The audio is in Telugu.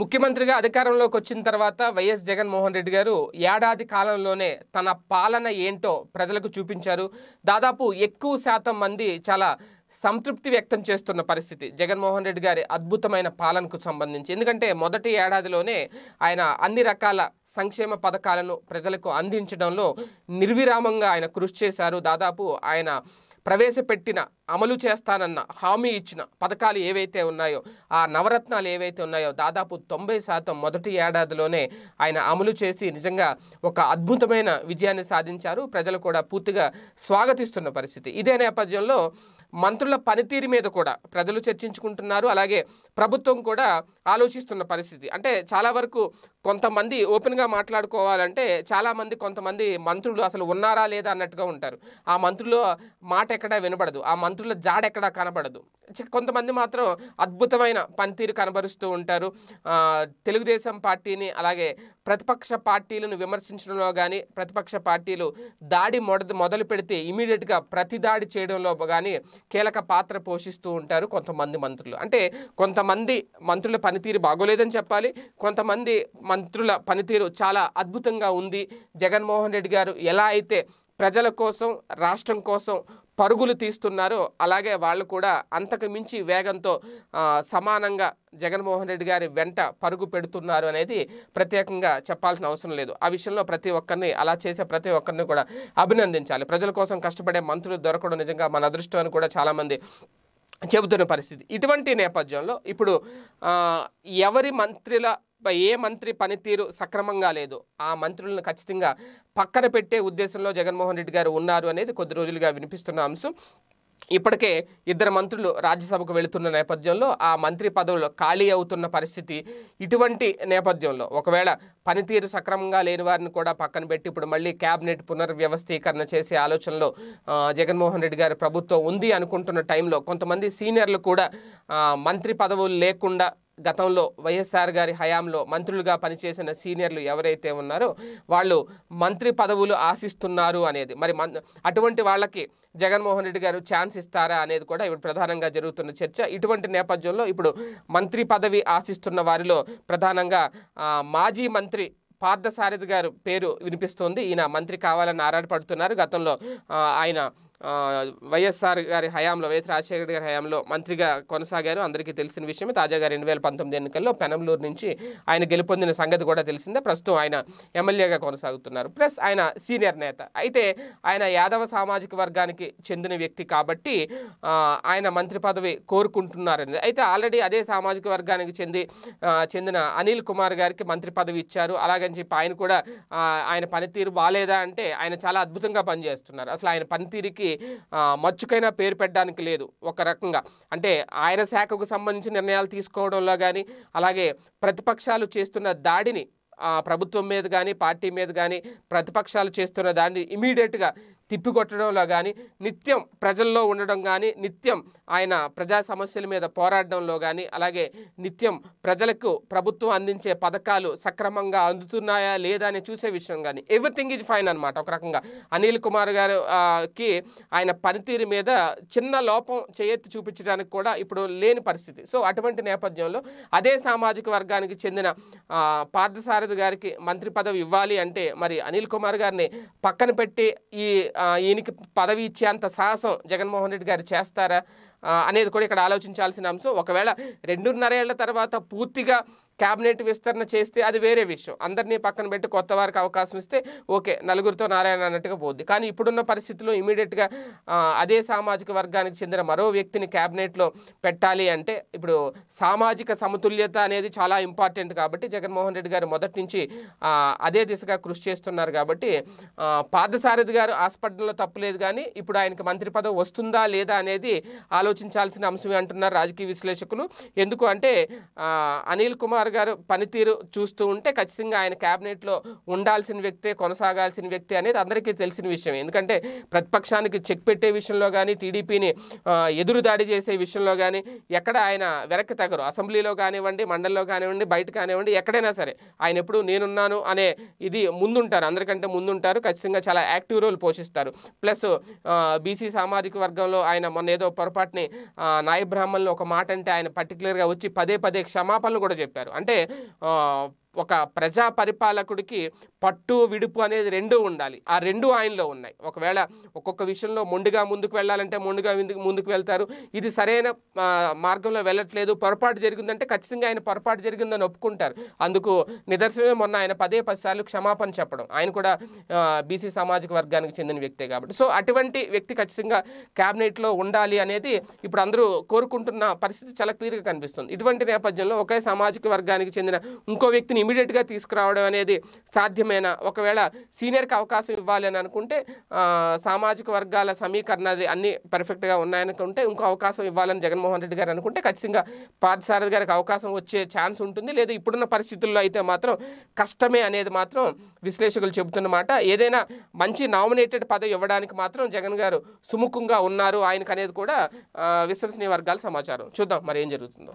ముఖ్యమంత్రిగా అధికారంలోకి వచ్చిన తర్వాత వైఎస్ జగన్మోహన్ రెడ్డి గారు ఏడాది కాలంలోనే తన పాలన ఏంటో ప్రజలకు చూపించారు దాదాపు ఎక్కువ శాతం మంది చాలా సంతృప్తి వ్యక్తం చేస్తున్న పరిస్థితి జగన్మోహన్ రెడ్డి గారి అద్భుతమైన పాలనకు సంబంధించి ఎందుకంటే మొదటి ఏడాదిలోనే ఆయన అన్ని రకాల సంక్షేమ పథకాలను ప్రజలకు అందించడంలో నిర్విరామంగా ఆయన కృషి చేశారు దాదాపు ఆయన ప్రవేశపెట్టిన అమలు చేస్తానన్న హామీ ఇచ్చిన పథకాలు ఏవైతే ఉన్నాయో ఆ నవరత్నాలు ఏవైతే ఉన్నాయో దాదాపు తొంభై శాతం మొదటి ఏడాదిలోనే ఆయన అమలు చేసి నిజంగా ఒక అద్భుతమైన విజయాన్ని సాధించారు ప్రజలు కూడా పూర్తిగా స్వాగతిస్తున్న పరిస్థితి ఇదే నేపథ్యంలో మంత్రుల పనితీరు మీద కూడా ప్రజలు చర్చించుకుంటున్నారు అలాగే ప్రభుత్వం కూడా ఆలోచిస్తున్న పరిస్థితి అంటే చాలా వరకు కొంతమంది ఓపెన్గా మాట్లాడుకోవాలంటే చాలామంది కొంతమంది మంత్రులు అసలు ఉన్నారా లేదా అన్నట్టుగా ఉంటారు ఆ మంత్రుల మాట ఎక్కడా వినబడదు ఆ మంత్రుల జాడ ఎక్కడా కనబడదు కొంతమంది మాత్రం అద్భుతమైన పనితీరు కనబరుస్తూ ఉంటారు తెలుగుదేశం పార్టీని అలాగే ప్రతిపక్ష పార్టీలను విమర్శించడంలో కానీ ప్రతిపక్ష పార్టీలు దాడి మొద మొదలు పెడితే ఇమీడియట్గా ప్రతి దాడి చేయడంలో కానీ కీలక పాత్ర పోషిస్తూ ఉంటారు కొంతమంది మంత్రులు అంటే కొంతమంది మంత్రుల పనితీరు బాగోలేదని చెప్పాలి కొంతమంది మంత్రుల పనితీరు చాలా అద్భుతంగా ఉంది జగన్మోహన్ రెడ్డి గారు ఎలా అయితే ప్రజల కోసం రాష్ట్రం కోసం పరుగులు తీస్తున్నారో అలాగే వాళ్ళు కూడా అంతకు మించి వేగంతో సమానంగా జగన్మోహన్ రెడ్డి గారి వెంట పరుగు పెడుతున్నారు అనేది ప్రత్యేకంగా చెప్పాల్సిన అవసరం లేదు ఆ విషయంలో ప్రతి ఒక్కరిని అలా చేసే ప్రతి ఒక్కరిని కూడా అభినందించాలి ప్రజల కోసం కష్టపడే మంత్రులు దొరకడం నిజంగా మన అదృష్టం అని కూడా చాలామంది చెబుతున్న పరిస్థితి ఇటువంటి నేపథ్యంలో ఇప్పుడు ఎవరి మంత్రుల ఏ మంత్రి పనితీరు సక్రమంగా లేదు ఆ మంత్రులను ఖచ్చితంగా పక్కన పెట్టే ఉద్దేశంలో జగన్మోహన్ రెడ్డి గారు ఉన్నారు అనేది కొద్ది రోజులుగా వినిపిస్తున్న అంశం ఇప్పటికే ఇద్దరు మంత్రులు రాజ్యసభకు వెళుతున్న నేపథ్యంలో ఆ మంత్రి పదవులు ఖాళీ అవుతున్న పరిస్థితి ఇటువంటి నేపథ్యంలో ఒకవేళ పనితీరు సక్రమంగా లేని వారిని కూడా పక్కన పెట్టి ఇప్పుడు మళ్ళీ క్యాబినెట్ పునర్వ్యవస్థీకరణ చేసే ఆలోచనలో జగన్మోహన్ రెడ్డి గారి ప్రభుత్వం ఉంది అనుకుంటున్న టైంలో కొంతమంది సీనియర్లు కూడా మంత్రి పదవులు లేకుండా గతంలో వైఎస్ఆర్ గారి హయాంలో మంత్రులుగా పనిచేసిన సీనియర్లు ఎవరైతే ఉన్నారో వాళ్ళు మంత్రి పదవులు ఆశిస్తున్నారు అనేది మరి అటువంటి వాళ్ళకి జగన్మోహన్ రెడ్డి గారు ఛాన్స్ ఇస్తారా అనేది కూడా ఇప్పుడు ప్రధానంగా జరుగుతున్న చర్చ ఇటువంటి నేపథ్యంలో ఇప్పుడు మంత్రి పదవి ఆశిస్తున్న వారిలో ప్రధానంగా మాజీ మంత్రి పార్థసారథి గారు పేరు వినిపిస్తోంది ఈయన మంత్రి కావాలని ఆరాటపడుతున్నారు గతంలో ఆయన వైఎస్ఆర్ గారి హయాంలో వైఎస్ రాజశేఖర గారి హయాంలో మంత్రిగా కొనసాగారు అందరికీ తెలిసిన విషయమే తాజాగా రెండు వేల పంతొమ్మిది ఎన్నికల్లో పెనంలూరు నుంచి ఆయన గెలుపొందిన సంగతి కూడా తెలిసిందే ప్రస్తుతం ఆయన ఎమ్మెల్యేగా కొనసాగుతున్నారు ప్లస్ ఆయన సీనియర్ నేత అయితే ఆయన యాదవ సామాజిక వర్గానికి చెందిన వ్యక్తి కాబట్టి ఆయన మంత్రి పదవి కోరుకుంటున్నారని అయితే ఆల్రెడీ అదే సామాజిక వర్గానికి చెంది చెందిన అనిల్ కుమార్ గారికి మంత్రి పదవి ఇచ్చారు అలాగని చెప్పి ఆయన కూడా ఆయన పనితీరు బాగాలేదా అంటే ఆయన చాలా అద్భుతంగా పనిచేస్తున్నారు అసలు ఆయన పనితీరుకి మచ్చుకైనా పేరు పెట్టడానికి లేదు ఒక రకంగా అంటే ఆయన శాఖకు సంబంధించిన నిర్ణయాలు తీసుకోవడంలో కానీ అలాగే ప్రతిపక్షాలు చేస్తున్న దాడిని ప్రభుత్వం మీద కానీ పార్టీ మీద కానీ ప్రతిపక్షాలు చేస్తున్న దాన్ని ఇమీడియట్గా తిప్పికొట్టడంలో కానీ నిత్యం ప్రజల్లో ఉండడం కానీ నిత్యం ఆయన ప్రజా సమస్యల మీద పోరాడడంలో కానీ అలాగే నిత్యం ప్రజలకు ప్రభుత్వం అందించే పథకాలు సక్రమంగా అందుతున్నాయా లేదా అని చూసే విషయం కానీ ఎవ్రీథింగ్ ఈజ్ ఫైన్ అనమాట ఒక రకంగా అనిల్ కుమార్ గారికి ఆయన పనితీరు మీద చిన్న లోపం చేయెత్తి చూపించడానికి కూడా ఇప్పుడు లేని పరిస్థితి సో అటువంటి నేపథ్యంలో అదే సామాజిక వర్గానికి చెందిన పార్థసారథి గారికి మంత్రి పదవి ఇవ్వాలి అంటే మరి అనిల్ కుమార్ గారిని పక్కన పెట్టి ఈ ఈయనకి పదవి ఇచ్చేంత సాహసం జగన్మోహన్ రెడ్డి గారు చేస్తారా అనేది కూడా ఇక్కడ ఆలోచించాల్సిన అంశం ఒకవేళ రెండున్నర ఏళ్ల తర్వాత పూర్తిగా క్యాబినెట్ విస్తరణ చేస్తే అది వేరే విషయం అందరినీ పక్కన పెట్టి కొత్త వారికి అవకాశం ఇస్తే ఓకే నలుగురితో నారాయణ అన్నట్టుగా పోద్ది కానీ ఇప్పుడున్న పరిస్థితుల్లో ఇమీడియట్గా అదే సామాజిక వర్గానికి చెందిన మరో వ్యక్తిని క్యాబినెట్లో పెట్టాలి అంటే ఇప్పుడు సామాజిక సమతుల్యత అనేది చాలా ఇంపార్టెంట్ కాబట్టి జగన్మోహన్ రెడ్డి గారు మొదటి నుంచి అదే దిశగా కృషి చేస్తున్నారు కాబట్టి పాదసారథి గారు ఆస్పడంలో తప్పలేదు కానీ ఇప్పుడు ఆయనకి మంత్రి పదవి వస్తుందా లేదా అనేది ఆలోచించాల్సిన అంశమే అంటున్నారు రాజకీయ విశ్లేషకులు ఎందుకు అంటే అనిల్ కుమార్ కేసీఆర్ గారు పనితీరు చూస్తూ ఉంటే ఖచ్చితంగా ఆయన క్యాబినెట్లో ఉండాల్సిన వ్యక్తే కొనసాగాల్సిన వ్యక్తి అనేది అందరికీ తెలిసిన విషయం ఎందుకంటే ప్రతిపక్షానికి చెక్ పెట్టే విషయంలో కానీ టీడీపీని ఎదురుదాడి చేసే విషయంలో కానీ ఎక్కడ ఆయన వెనక్కి తగరు అసెంబ్లీలో కానివ్వండి మండలిలో కానివ్వండి బయట కానివ్వండి ఎక్కడైనా సరే ఆయన ఎప్పుడు నేనున్నాను అనే ఇది ముందుంటారు అందరికంటే ముందుంటారు ఖచ్చితంగా చాలా యాక్టివ్ రోల్ పోషిస్తారు ప్లస్ బీసీ సామాజిక వర్గంలో ఆయన మొన్న ఏదో పొరపాటుని నాయ ఒక మాట అంటే ఆయన పర్టికులర్గా వచ్చి పదే పదే క్షమాపణలు కూడా చెప్పారు అంటే ఒక ప్రజా పరిపాలకుడికి పట్టు విడుపు అనేది రెండూ ఉండాలి ఆ రెండు ఆయనలో ఉన్నాయి ఒకవేళ ఒక్కొక్క విషయంలో మొండిగా ముందుకు వెళ్ళాలంటే మొండిగా ముందుకు వెళ్తారు ఇది సరైన మార్గంలో వెళ్ళట్లేదు పొరపాటు జరిగిందంటే ఖచ్చితంగా ఆయన పొరపాటు జరిగిందని ఒప్పుకుంటారు అందుకు నిదర్శనమే మొన్న ఆయన పదే పదిసార్లు క్షమాపణ చెప్పడం ఆయన కూడా బీసీ సామాజిక వర్గానికి చెందిన వ్యక్తే కాబట్టి సో అటువంటి వ్యక్తి ఖచ్చితంగా క్యాబినెట్లో ఉండాలి అనేది ఇప్పుడు అందరూ కోరుకుంటున్న పరిస్థితి చాలా క్లియర్గా కనిపిస్తుంది ఇటువంటి నేపథ్యంలో ఒకే సామాజిక వర్గానికి చెందిన ఇంకో వ్యక్తిని వ్యక్తిని ఇమీడియట్గా తీసుకురావడం అనేది సాధ్యమైన ఒకవేళ సీనియర్కి అవకాశం ఇవ్వాలి అని అనుకుంటే సామాజిక వర్గాల సమీకరణ అన్నీ పర్ఫెక్ట్గా ఉన్నాయనుకుంటే ఇంకో అవకాశం ఇవ్వాలని జగన్మోహన్ రెడ్డి గారు అనుకుంటే ఖచ్చితంగా పార్థసారథి గారికి అవకాశం వచ్చే ఛాన్స్ ఉంటుంది లేదా ఇప్పుడున్న పరిస్థితుల్లో అయితే మాత్రం కష్టమే అనేది మాత్రం విశ్లేషకులు చెబుతున్నమాట ఏదైనా మంచి నామినేటెడ్ పదవి ఇవ్వడానికి మాత్రం జగన్ గారు సుముఖంగా ఉన్నారు ఆయనకు అనేది కూడా విశ్వసనీయ వర్గాల సమాచారం చూద్దాం మరి ఏం జరుగుతుందో